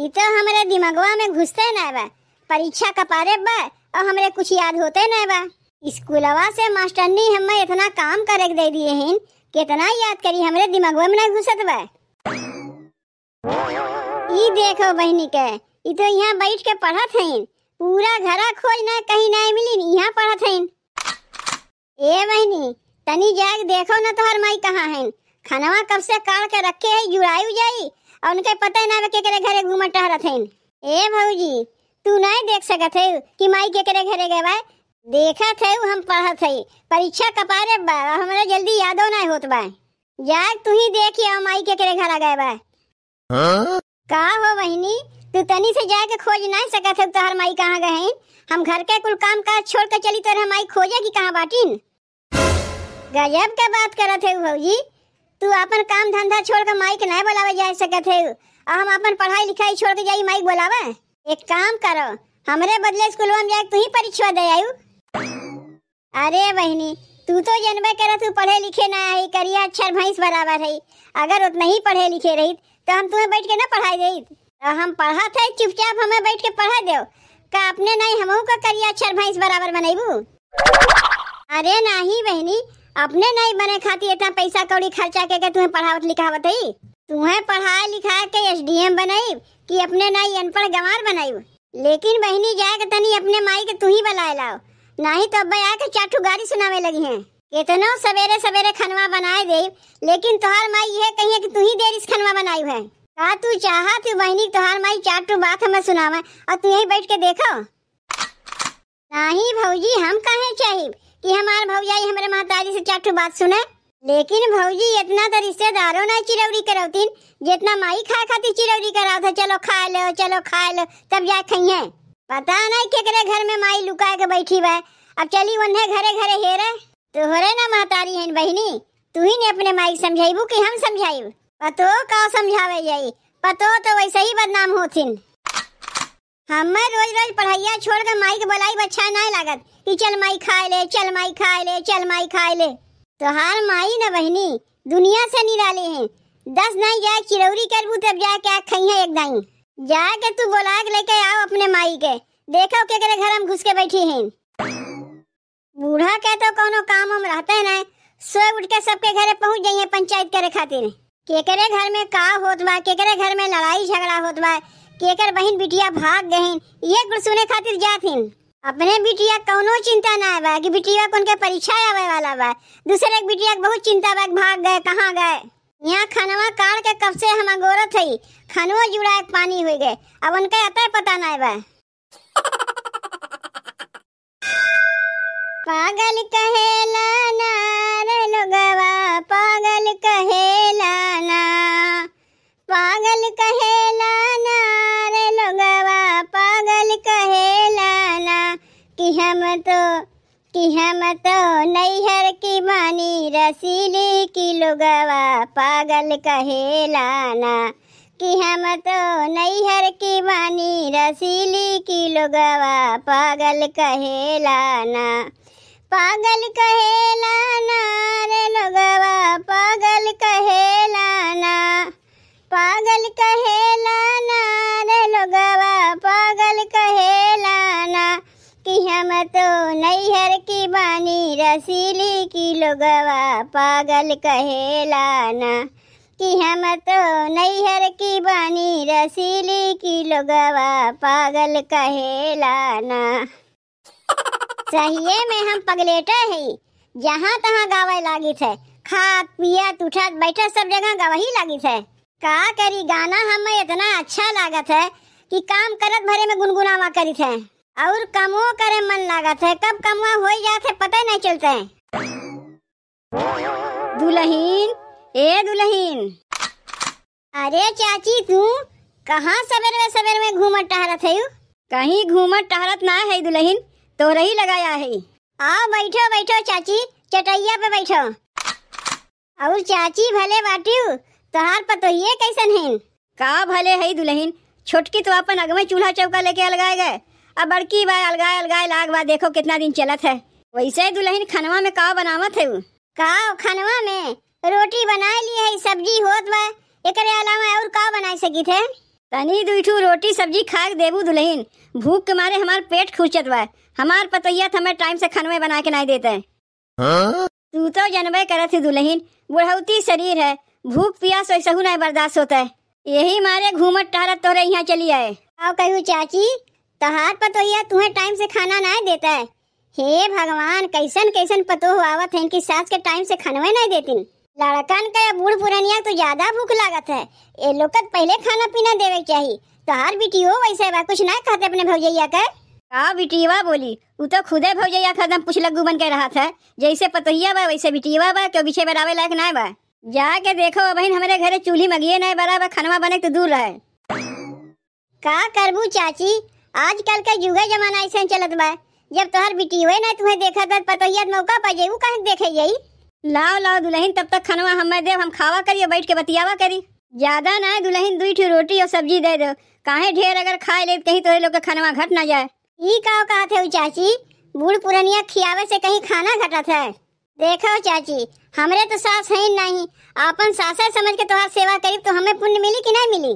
ई तो हमारे दिमागवा में घुसते न बा परीक्षा कपारे बा और हमरे कुछ याद होते न बा स्कूलवा से मास्टरनी हमें इतना काम करे दे दिए हैं कितना याद करी हमारे दिमागवा में ना घुसत बा ई देखो बहनी के ई तो यहाँ बैठ के पढ़त है पूरा घरा खोज ना कहीं नहीं मिली यहाँ पढ़त है ए बहनी तनी जाग देखो ना हर माई कहाँ है खानवा कब से काट के रखे है जुड़ाई जाई और उनके पता ही ना के करे घरे घूम टहरत हईन ए भौजी तू नहीं देख सकत है कि माई के करे घरे गए बा देखा थे हम पढ़ा थे परीक्षा कपारे बा हमारे जल्दी यादो ना होत बा जा तू ही देखी हम माई के करे घर गए बा हाँ? का हो बहनी तू तनी से जाके खोज नहीं सकत है तोहर माई कहाँ गए हम घर के कुल काम काज छोड़ कर चली तरह माई खोजे की कहाँ बाटिन गजब का बात करत है भौजी तू अपन काम धंधा छोड़ के माइक नहीं बुलावे जा सकत है और हम अपन पढ़ाई लिखाई छोड़ के जाई माइक बुलावे एक काम करो हमरे बदले स्कूल में जाके तू ही परीक्षा दे आयु अरे बहनी तू तो जनबे करे तू पढ़े लिखे ना है करिया अक्षर भैंस बराबर है अगर उतना ही पढ़े लिखे रही तो हम तुम्हें बैठ के ना पढ़ाई दे तो हम पढ़ा थे चुपचाप हमें बैठ के पढ़ा दो का अपने नहीं हमहू का करिया अक्षर भैंस बराबर बनैबू अरे नहीं बहनी अपने नहीं बने खाती इतना पैसा कौड़ी खर्चा के, के तुम्हें पढ़ावत लिखावत है तुम्हें पढ़ाए लिखाए के एस डी एम बनाई कि अपने नई अनपढ़ गंवार बनाई लेकिन बहनी जाए के तनी अपने माई के तू ही बलाए लाओ नहीं तो अब आके चाटू गाड़ी सुनावे लगी हैं कितनो सवेरे सवेरे खनवा बनाए दे लेकिन तोहार माई यह कहिए कि तू ही देर इस खनवा बनाई है का तू चाह तू बहनी तोहार माई चाटू बात हमें सुनावा और तू यही बैठ के देखो नहीं भाजी हम कहे चाहिए कि हमारे भौजा ही हमारे माताजी से चार बात सुने लेकिन भौजी इतना तो रिश्तेदारों ना चिरौरी करौती जितना माई खाए खाती चिरौरी करा था चलो खा लो चलो खा लो तब जाए खाइए पता नहीं केकरे घर में माई लुका के बैठी हुआ अब चली उन्हें घरे घरे हेरे तो हो ना महतारी है बहनी तू ही ने अपने माई समझाइबू की हम समझाइब पतो का समझावे जाई पतो तो वैसे ही बदनाम होती हमें रोज रोज पढ़ाइया छोड़ के माई के बोलाई अच्छा ना लागत कि चल माई खाए ले चल माई खाए ले चल माई खाए ले तो तोहार माई न बहनी दुनिया से निराले हैं दस नहीं जाए चिरौरी कर बू तब जाए क्या खाई है एक दाई जाके तू बोला के लेके आओ अपने माई के देखो के करे घर हम घुस के बैठी हैं बूढ़ा के तो कोनो काम हम रहते हैं ना सोए उठ के सबके घरे पहुंच जाइए पंचायत करे खातिर केकरे घर में का होत बा केकरे घर में लड़ाई झगड़ा होत बा केकर बहन बिटिया भाग गईन ये गुड़ सुने खातिर जाथिन अपने बिटिया कौनो चिंता ना बा कि बिटिया को उनके परीक्षा आवे वाला बा दूसरे एक बिटिया के बहुत चिंता बा भाग गए कहाँ गए यहाँ खनवा काढ़ के कब से हम गोरत है खनवा जुड़ा एक पानी हो गए अब उनके अतः पता ना बा पागल कह तो नैहर की मानी रसीली की लुगवा पागल कहेलाना कीमत नैहर की मानी रसीली की लुगवा पागल लाना पागल लाना रे लुगवा पागल लाना पागल लाना रे लुगवा नैहर की बानी रसीली की लोगवा पागल कहे लाना कि हम तो नैहर की बानी रसीली की लोगवा पागल कहे लाना चाहिए में हम पगलेटे है जहाँ तहाँ गावे लागी थे खात पिया उठत बैठा सब जगह गवाही लागी थे का करी गाना हमें इतना अच्छा लागत है कि काम करत भरे में गुनगुनावा करी थे और कमो करे मन लागत है कब कमुआ हो जाते है पता नहीं चलते दुल्हीन ए दुल्हीन अरे चाची तू कहाँ सवेर में सवेर में घूमत टहरत है कहीं घूमत टहरत ना है दुल्हीन तो रही लगाया है आ बैठो बैठो चाची चटैया पे बैठो और चाची भले बाटी तहार तो ये कैसन है का भले है दुल्हीन छोटकी तो अपन अगमे चूल्हा चौका लेके अलगाए गए अब बड़की बा अलगाए अलगाए लाग बा देखो कितना दिन चलत है वैसे ही दुल्हन खनवा में का बनावत है का खनवा में रोटी बना ली है सब्जी होत बा एकरे अलावा और का बना सकी थे तनी दुठू रोटी सब्जी खा के देबू दुल्हन भूख के मारे हमार पेट खुचत बा हमार पतैया हमें टाइम से खनवे बना के नहीं देते तू तो जनबे करे थी दुल्हन बुढ़ौती शरीर है भूख पिया प्यास सहू नहीं बर्दाश्त होता है यही मारे घूमट टहरत तोरे यहाँ चली आए आओ कहू चाची तहार पतोहिया तुहे टाइम से खाना ना देता है हे भगवान कैसन कैसन पतो आवत है इनकी सास के टाइम से खाना नहीं देती लड़कन का या बूढ़ पुरानिया तो ज्यादा भूख लागत है ये लोग पहले खाना पीना देवे चाहिए तहार हो वैसे बा कुछ ना खाते अपने भौजैया का का बिटियवा बोली उ तो खुदे भौजैया खदम पुछलग्गू बन के रहा था जैसे पतोहिया बा वैसे बिटियवा बा क्यों बिछे बरावे लायक ना बा जाके देखो बहन हमारे घरे चूल्ही मगिए ना बराबर खनवा बने तो दूर रहे का करबू चाची आजकल का युग जमाना ऐसे चलत बा जब तोहर बिटी बिटियो ना तुम्हें देखा तो पतोहिया मौका पा जाए कहे देखे यही लाओ लाओ दुल्हन तब तक खनवा हम देव हम खावा करिए बैठ के बतियावा करी ज्यादा ना दुल्हन दुई ठी रोटी और सब्जी दे दो काहे ढेर अगर खाए ले कहीं तोरे लोग का खनवा घट ना जाए ई कहो कहा थे चाची बूढ़ पुरनिया खियावे से कहीं खाना घटा था देखो चाची हमरे तो सास है नहीं अपन सासा समझ के तोहार सेवा करी तो हमें पुण्य मिली कि नहीं मिली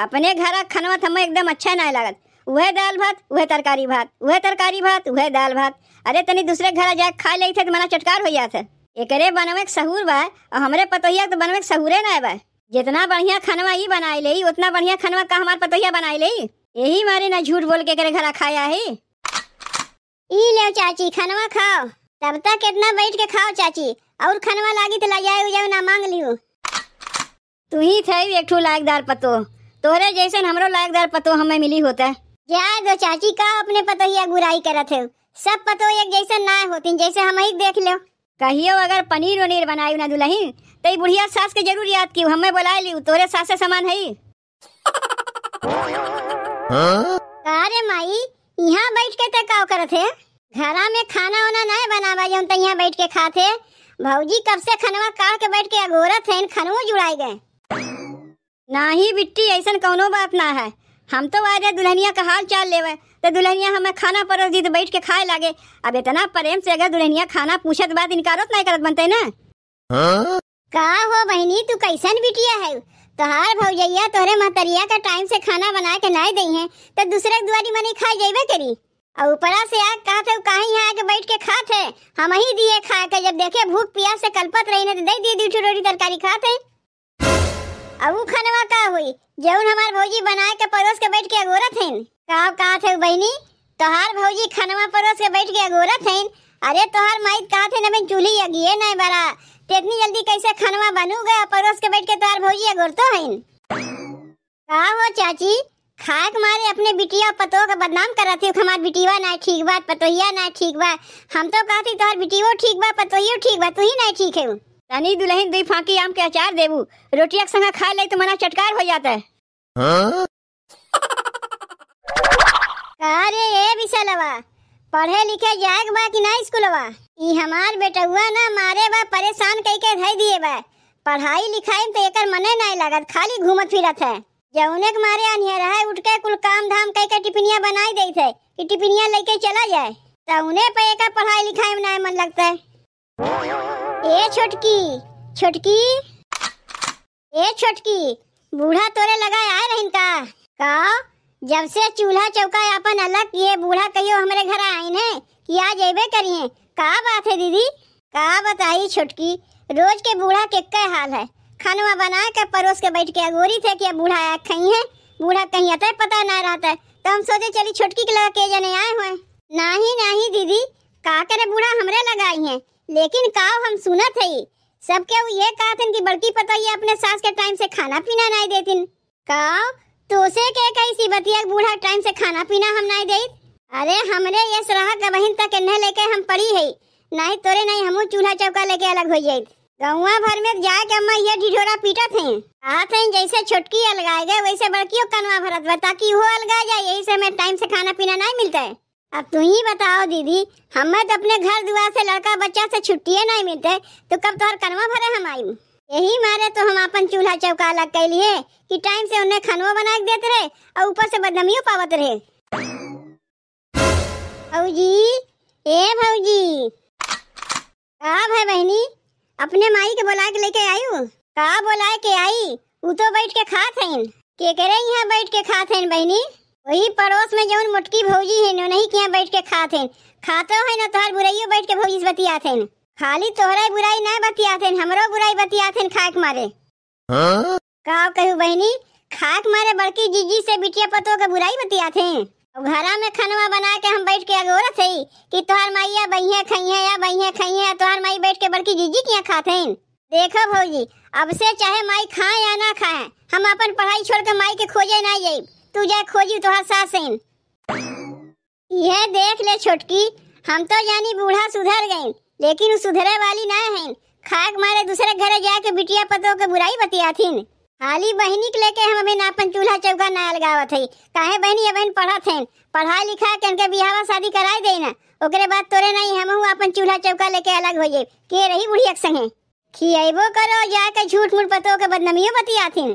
अपने घर का खाना हमें एकदम अच्छा नहीं लागत वह दाल भात वह तरकारी भात वह तरकारी भात वह दाल भात अरे तनी दूसरे घर जा खा ले थे तो मना चटकार हो जाते एकरे बनवे के सहूर बाय और हमारे पतोहिया तो बनवे के सहूरे ना बा जितना बढ़िया खनवा ही बनाए ले उतना बढ़िया खनवा का हमारे पतोहिया बनाए ले यही मारे ना झूठ बोल के करे घर खाया है ई ले चाची खनवा खाओ तब तक इतना बैठ के खाओ चाची और खनवा लागी तो ला जाए ना मांग लियो तू ही थे एक ठू लायकदार पतो तोरे जैसे हमरो लायकदार पतो हमें मिली होता है जा दो चाची का अपने पतो ही बुराई करत है सब पतो एक जैसे ना होती जैसे हम ही देख लो कहियो अगर पनीर वनीर बनाई ना दुलही तो बुढ़िया सास के जरूर याद की हमें बुला ली तोरे सास से समान है हाँ? अरे माई यहाँ बैठ के तकाव करत है घर में खाना वाना नहीं बनावा जो तो यहाँ बैठ के खाते भौजी कब से खनवा काट के बैठ के अघोरत है खनवो जुड़ाई गए ना ही बिट्टी ऐसा कौनो बात ना है हम तो आ जाए दुल्हनिया का हाल चाल लेवे तो दुल्हनिया हमें खाना परोस दी तो बैठ के खाए लागे अब इतना प्रेम से अगर दुल्हनिया खाना पूछत बात इनकारोत नहीं करत बनते ना हाँ? का हो बहनी तू कैसन बिटिया है तोहार भौजैया तोहरे मतरिया का टाइम से खाना बना के ना दई है तो दूसरे दुआरी मनी खाई जेबे करी और ऊपरा से आग कहा थे कहीं यहाँ आके बैठ के खाते हम ही दिए खा के जब देखे भूख प्यास से कलपत रही ने तो दे दिए ड्यूटी रोटी तरकारी खाते अब खनवा का हुई जौन हमार भौजी बनाए के तो परोस के बैठ के अगोरत हन काव का थे बहनी तोहार भौजी खनवा परोस के बैठ के अगोरत हन अरे तोहार माई का थे नबे चूल्ही अगिए नहीं बड़ा इतनी जल्दी कैसे खनवा बनू गया परोस के बैठ के तोहार भौजी अगोरतो हन का हो चाची खाक मारे अपने बिटिया पतो का बदनाम कर करत हो हमार बिटिया ना ठीक बात पतोहिया ना ठीक बात हम तो कहती तोहार बिटियो ठीक बा पतोहियो ठीक बा तू ही ना ठीक है तनी दुलहिन दई फाकी आम के अचार देबू रोटी एक संगा खा ले तो मना चटकार हो जाता है हाँ? अरे ए विशालवा पढ़े लिखे जाग बा कि ना स्कूलवा ई हमार बेटा हुआ ना मारे बा परेशान कई के धई दिए बा पढ़ाई लिखाई में तो एकर मने नहीं लागत खाली घूमत फिरत है जौने के मारे अनिया रहे उठ के कुल काम धाम कई के टिपिनिया बनाई देई थे कि टिपिनिया लेके चला जाए तो उन्हें पे एकर पढ़ाई लिखाई में ना मन लगता है ए छोटकी छोटकी ए छोटकी बूढ़ा तोरे लगा आए रहिन का का जब से चूल्हा चौका अपन अलग किए बूढ़ा कहियो हमारे घर आए ने कि आज ऐबे करिए का बात है दीदी का बताई छोटकी रोज के बूढ़ा के क्या हाल है खानवा बना के परोस के बैठ के अगोरी थे कि बूढ़ा आया खई है बूढ़ा कहीं आता है पता ना रहता है तो हम सोचे चली छोटकी के लगा के जने आए हुए नहीं नहीं दीदी का करे बूढ़ा हमरे लगाई है लेकिन काव हम सुनत सब के वो ये कहतन कि बड़की पता पतैया अपने सास के टाइम से खाना पीना नहीं देतिन काव तोसे के कैसी बतिया बूढ़ा टाइम से खाना पीना हम नहीं दे अरे हमरे ये सराह कबहिन तक नहीं लेके हम पड़ी है नहीं तोरे नहीं हम चूल्हा चौका लेके अलग हो जाये गौवा भर में जा के अम्मा ये ढिढोरा पीटा थे आत हैं जैसे छोटकी अलगाए गए वैसे बड़की कनवा भरत बता कि वो अलगा जाए यही से हमें टाइम से खाना पीना नहीं मिलता है अब तू ही बताओ दीदी हमें तो अपने घर दुआ से लड़का बच्चा से छुट्टिए नहीं मिलते तो कब तोहर कनवा भरे हम आई यही मारे तो हम अपन चूल्हा चौका अलग कर लिए कि टाइम से उन्हें खनवा बना के देते रहे और ऊपर से बदनमियों पावत रहे भाजी ए भाजी कहा भाई बहनी अपने माई के बुला के लेके आयु कहा बुला के आई वो तो बैठ के खा थे के यहाँ बैठ के खा थे बहनी वही पड़ोस में जो मुटकी भौजी है नो नहीं किया बैठ के खाते हैं खातो है ना तोहर बुराइयो बैठ के भौजी बतिया थे खाली तोहरा बुराई ना बतिया थे हमरो बुराई बतिया थे खाक मारे हां का कहू बहनी खाक मारे बड़की जीजी से बिटिया पतो का बुराई बतियात हैं घर में खनवा बना के हम बैठ के अगोर थे कि तोहर माइया बहिया खइया या बहिया खइया तोहर माई बैठ के बड़की जीजी किया खाते हैं देखो भौजी अब से चाहे माई खाए या ना खाए हम अपन पढ़ाई छोड़ के माई के खोजे ना जाइब तू जा खोजू तोहार सास इन यह देख ले छोटकी हम तो यानी बूढ़ा सुधर गए लेकिन सुधरे वाली ना है खाक मारे दूसरे घर जाके बिटिया पतो के बुराई बतिया थी हाली बहनी के लेके हम अभी नापन चूल्हा चौका नया लगावत थे काहे बहनी अबहन पढ़ा थे पढ़ा लिखा के इनके बिहावा शादी कराई देना ओकरे बाद तोरे नहीं हम अपन चूल्हा चौका लेके अलग हो जाए के रही बुढ़िया संगे खियाबो करो जाके झूठ मूठ पतो के बदनामियों थी